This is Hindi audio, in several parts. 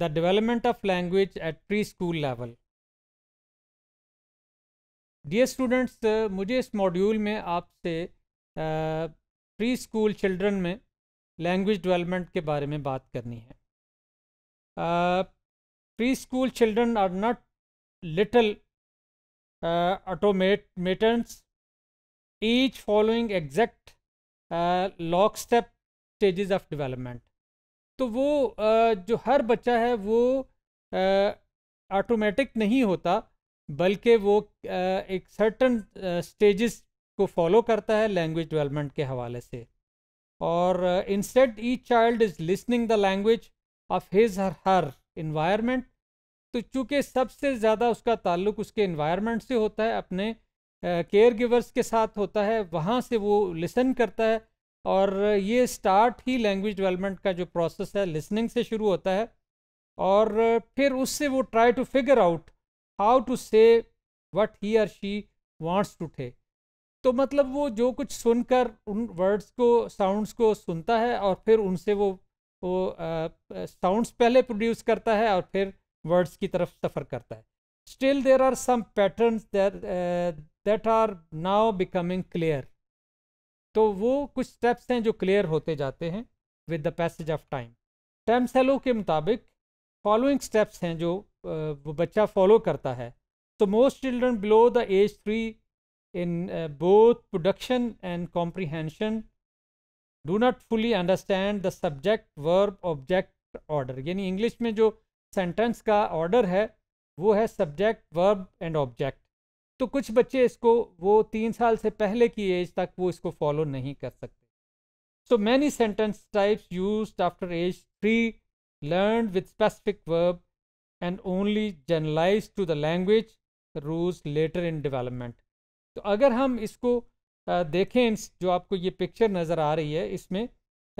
The the of language at pre school level dear students मुझे इस मॉड्यूल में आपसे प्री स्कूल चिल्ड्रन में लैंग्वेज डेवलपमेंट के बारे में बात करनी है pre school children are not little automate matters each following exact lock step stages of development तो वो जो हर बच्चा है वो ऑटोमेटिक नहीं होता बल्कि वो एक सर्टन स्टेजेस को फॉलो करता है लैंग्वेज डेवलपमेंट के हवाले से और instead each child is listening the language of his her her environment तो चूँकि सबसे ज़्यादा उसका ताल्लुक उसके इन्वायरमेंट से होता है अपने केयर गिवर्स के साथ होता है वहाँ से वो लिसन करता है और ये स्टार्ट ही लैंग्वेज डेवलपमेंट का जो प्रोसेस है लिसनिंग से शुरू होता है और फिर उससे वो try to figure out how to say what he or she wants to say तो मतलब वो जो कुछ सुनकर उन वर्ड्स को साउंड्स को सुनता है और फिर उनसे वो वो साउंड्स पहले प्रोड्यूस करता है और फिर वर्ड्स की तरफ सफ़र करता है still there are some pattern that are now becoming clear तो वो कुछ स्टेप्स हैं जो क्लियर होते जाते हैं with the passage of time Tomasello के मुताबिक फॉलोइंग स्टेप्स हैं जो वो बच्चा फॉलो करता है तो most children below the age three in both production and comprehension do not fully understand the subject verb object order यानी इंग्लिश में जो सेंटेंस का ऑर्डर है वो है सब्जेक्ट वर्ब एंड ऑब्जेक्ट तो कुछ बच्चे इसको वो तीन साल से पहले की एज तक वो इसको फॉलो नहीं कर सकते so many sentence types use after age three learn with specific verb and only generalize to the language rules later in development तो अगर हम इसको देखें जो आपको ये पिक्चर नज़र आ रही है इसमें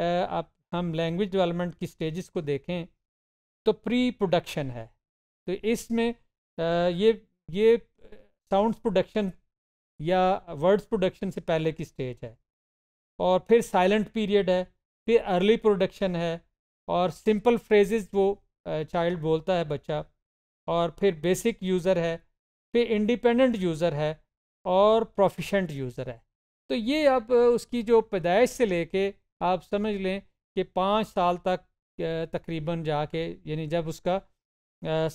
आप हम लैंग्वेज डेवलपमेंट की स्टेजेस को देखें तो प्री प्रोडक्शन है तो इसमें ये ये साउंड्स प्रोडक्शन या वर्ड्स प्रोडक्शन से पहले की स्टेज है और फिर साइलेंट पीरियड है फिर अर्ली प्रोडक्शन है और सिंपल फ्रेजेस वो चाइल्ड बोलता है बच्चा और फिर बेसिक यूज़र है फिर इंडिपेंडेंट यूज़र है और प्रोफिशेंट यूज़र है तो ये आप उसकी जो पैदाइश से लेके आप समझ लें कि पाँच साल तक तकरीबन जाके यानी जब उसका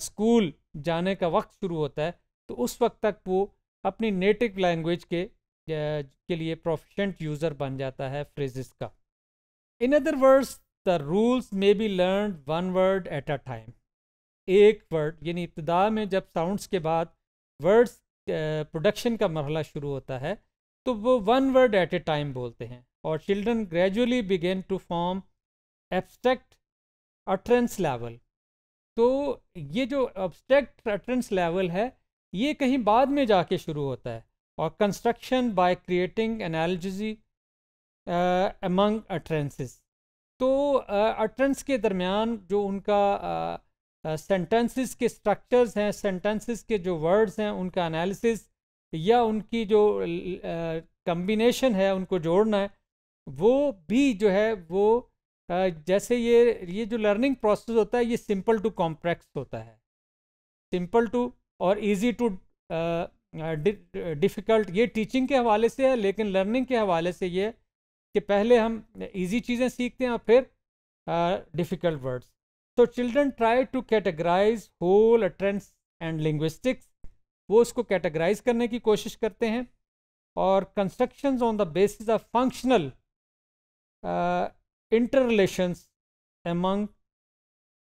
स्कूल जाने का वक्त शुरू होता है तो उस वक्त तक वो अपनी नेटिव लैंग्वेज के के लिए प्रोफिशेंट यूज़र बन जाता है फ्रेजिस का in other words the rules may be learn one word at a time एक वर्ड यानी इब्तदा में जब साउंड्स के बाद वर्ड्स प्रोडक्शन का मरहला शुरू होता है तो वो one word at a time बोलते हैं और children gradually begin to form abstract utterance level तो ये जो एब्स्ट्रैक्ट अटरेंस लेवल है ये कहीं बाद में जाके शुरू होता है और construction by creating analogy among utterances तो अट्रेंस uh, के दरमियान जो उनका सेंटेंसेस uh, uh के स्ट्रक्चर्स हैं सेंटेंसेस के जो वर्ड्स हैं उनका एनालिसिस या उनकी जो कम्बिनेशन uh, है उनको जोड़ना है वो भी जो है वो uh, जैसे ये ये जो लर्निंग प्रोसेस होता है ये सिंपल टू कॉम्प्लेक्स होता है सिंपल टू और ईजी टू डिफ़िकल्ट ये टीचिंग के हवाले से है लेकिन लर्निंग के हवाले से ये कि पहले हम ईजी चीज़ें सीखते हैं और फिर डिफ़िकल्ट uh, वर्ड्स तो children try to categorize whole trends and linguistics वो उसको कैटेगराइज करने की कोशिश करते हैं और construction on the basis of functional interrelations among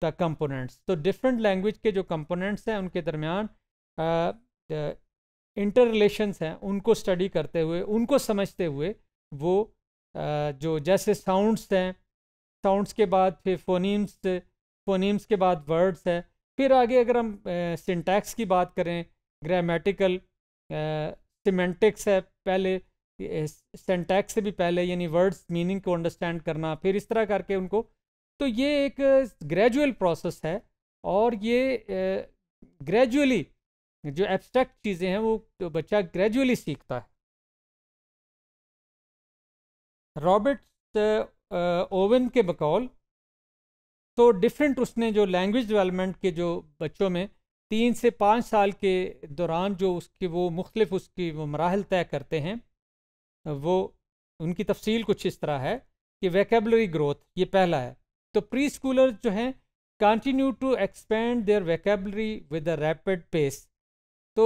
the components तो डिफरेंट लैंग्वेज के जो कंपोनेंट्स हैं उनके दरमियान इंटर रिलेशन्स हैं उनको स्टडी करते हुए उनको समझते हुए वो आ, जो जैसे साउंड्स हैं साउंड्स के बाद फिर फोनीम्स फोनीम्स के बाद वर्ड्स हैं फिर आगे अगर हम सिंटैक्स की बात करें ग्रामेटिकल सिमेंटिक्स है पहले सेंटैक्स से भी पहले यानी वर्ड्स मीनिंग को अंडरस्टैंड करना फिर इस तरह करके उनको तो ये एक ग्रेजुअल प्रोसेस है और ये ग्रेजुअली जो एब्स्ट्रैक्ट चीज़ें हैं वो तो बच्चा ग्रेजुअली सीखता है रॉबर्ट ओवन uh, के बकौल तो डिफरेंट उसने जो लैंग्वेज डेवलपमेंट के जो बच्चों में तीन से पाँच साल के दौरान जो उसके वो मुख्तफ उसकी वो मराहल तय करते हैं वो उनकी तफसील कुछ इस तरह है कि वैकेबलरी ग्रोथ ये पहला है तो प्री स्कूलर जो हैं continue to expand their vocabulary with a rapid pace तो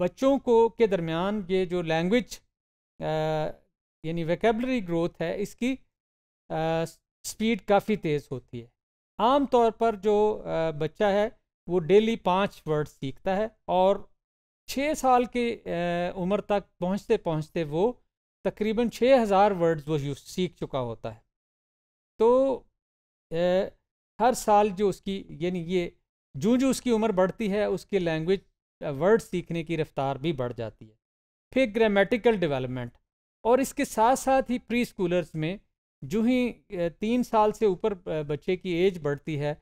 बच्चों को के दरमियान ये जो लैंग्वेज यानी वेकेबलरी ग्रोथ है इसकी स्पीड काफ़ी तेज़ होती है आम तौर पर जो आ, बच्चा है वो डेली पाँच वर्ड सीखता है और छः साल की उम्र तक पहुँचते पहुँचते वो तकरीबन छः हज़ार वर्ड्स वो यूज सीख चुका होता है तो आ, हर साल जो उसकी यानी ये जूँ जूँ उसकी उम्र बढ़ती है उसकी लैंग्वेज वर्ड सीखने की रफ्तार भी बढ़ जाती है फिर ग्रामेटिकल डेवलपमेंट और इसके साथ साथ ही प्री स्कूलर्स में जो ही तीन साल से ऊपर बच्चे की एज बढ़ती है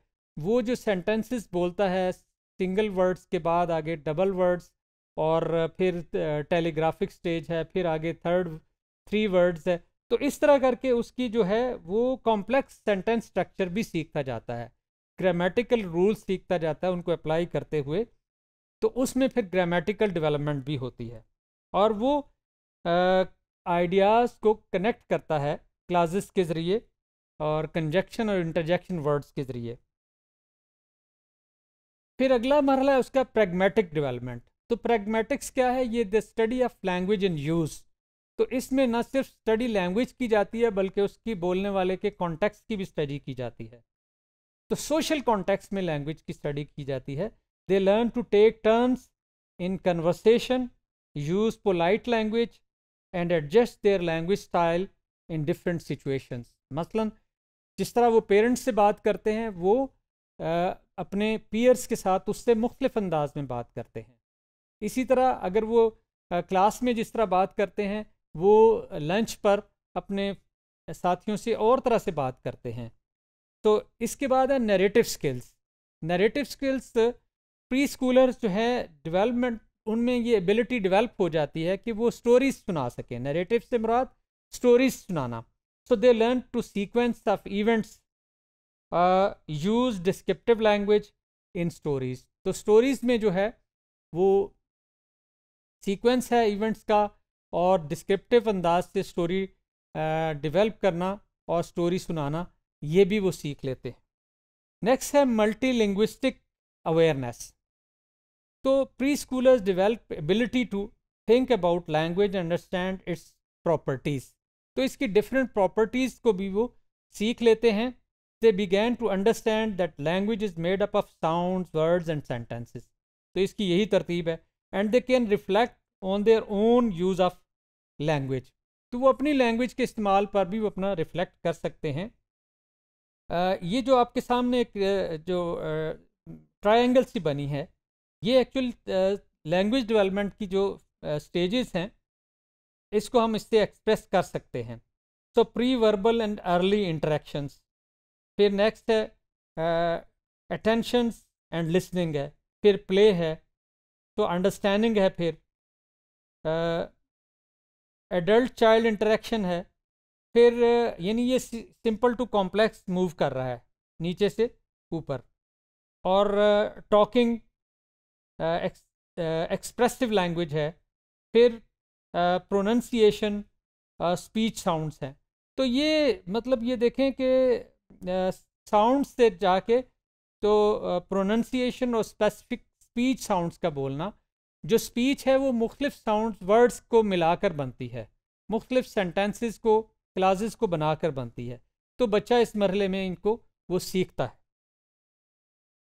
वो जो सेंटेंसेस बोलता है सिंगल वर्ड्स के बाद आगे डबल वर्ड्स और फिर टेलीग्राफिक स्टेज है फिर आगे थर्ड थ्री वर्ड्स है तो इस तरह करके उसकी जो है वो कॉम्प्लेक्स सेंटेंस स्ट्रक्चर भी सीखता जाता है ग्रामेटिकल रूल्स सीखता जाता है उनको अप्लाई करते हुए तो उसमें फिर ग्रामेटिकल डेवलपमेंट भी होती है और वो आइडियाज़ को कनेक्ट करता है क्लासेस के ज़रिए और कंजक्शन और इंटरजेक्शन वर्ड्स के ज़रिए फिर अगला मरला है उसका प्रैग्मेटिक डेवलपमेंट तो प्रैग्मेटिक्स क्या है ये the study of language in use तो इसमें न सिर्फ स्टडी लैंग्वेज की जाती है बल्कि उसकी बोलने वाले के कॉन्टेक्स्ट की भी स्टडी की जाती है तो सोशल कॉन्टेक्स्ट में लैंग्वेज की स्टडी की जाती है They learn to take turns in conversation, use polite language, and adjust their language style in different situations. मसलन जिस तरह वो पेरेंट्स से बात करते हैं वो आ, अपने पीयर्स के साथ उससे मुख्तफ अंदाज में बात करते हैं इसी तरह अगर वो आ, क्लास में जिस तरह बात करते हैं वो लंच पर अपने साथियों से और तरह से बात करते हैं तो इसके बाद है narrative skills narrative skills preschooler जो है डेवलपमेंट उनमें ये एबिलिटी डेवलप हो जाती है कि वो स्टोरीज सुना सकें नरेटिव से मुराद स्टोरीज सुनाना so they learn to sequence of events use descriptive language in stories तो स्टोरीज में जो है वो सीक्वेंस है इवेंट्स का और डिस्क्रिप्टिव अंदाज से स्टोरी uh, करना और स्टोरी सुनाना ये भी वो सीख लेते हैं नेक्स्ट है मल्टी लिंग्विस्टिक अवेयरनेस तो preschoolers develop ability to think about language understand its properties तो इसकी डिफरेंट प्रॉपर्टीज़ को भी वो सीख लेते हैं they begin to understand that language is made up of sound words and sentences तो इसकी यही तरतीब है and they can reflect on their own use of language तो वो अपनी लैंग्वेज के इस्तेमाल पर भी वो अपना रिफ्लेक्ट कर सकते हैं आ, ये जो आपके सामने एक जो ट्राइंगल सी बनी है ये एक्चुअल लैंग्वेज डेवलपमेंट की जो स्टेजेस हैं इसको हम इससे एक्सप्रेस कर सकते हैं so preverbal and early interactions फिर नेक्स्ट है अटेंशंस एंड लिसनिंग है फिर प्ले है तो अंडरस्टैंडिंग है फिर एडल्ट चाइल्ड इंटरेक्शन है फिर यानी ये सिंपल टू कॉम्प्लेक्स मूव कर रहा है नीचे से ऊपर और टॉकिंग एक्सप्रेसिव लैंग्वेज है फिर प्रोनंसिएशन स्पीच साउंड्स हैं तो ये मतलब ये देखें कि साउंड से जाके तो प्रोनंसिएशन और स्पेसिफिक स्पीच साउंड्स का बोलना जो स्पीच है वो मुख्तफ साउंड वर्ड्स को मिलाकर बनती है मुख्तफ सेंटेंसेस को क्लासेस को बनाकर बनती है तो बच्चा इस मरहले में इनको वो सीखता है